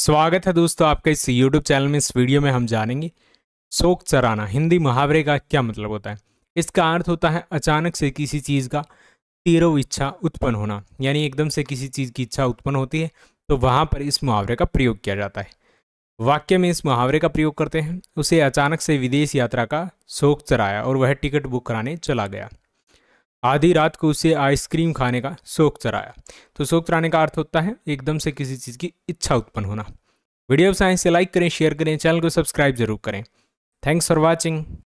स्वागत है दोस्तों आपके इस यूट्यूब चैनल में इस वीडियो में हम जानेंगे शोक चराना हिंदी मुहावरे का क्या मतलब होता है इसका अर्थ होता है अचानक से किसी चीज़ का तीरो इच्छा उत्पन्न होना यानी एकदम से किसी चीज़ की इच्छा उत्पन्न होती है तो वहाँ पर इस मुहावरे का प्रयोग किया जाता है वाक्य में इस मुहावरे का प्रयोग करते हैं उसे अचानक से विदेश यात्रा का शोक चराया और वह टिकट बुक कराने चला गया आधी रात को उसे आइसक्रीम खाने का शौक चराया तो शौक चराने का अर्थ होता है एकदम से किसी चीज़ की इच्छा उत्पन्न होना वीडियो साइंस से लाइक करें शेयर करें चैनल को सब्सक्राइब जरूर करें थैंक्स फॉर वॉचिंग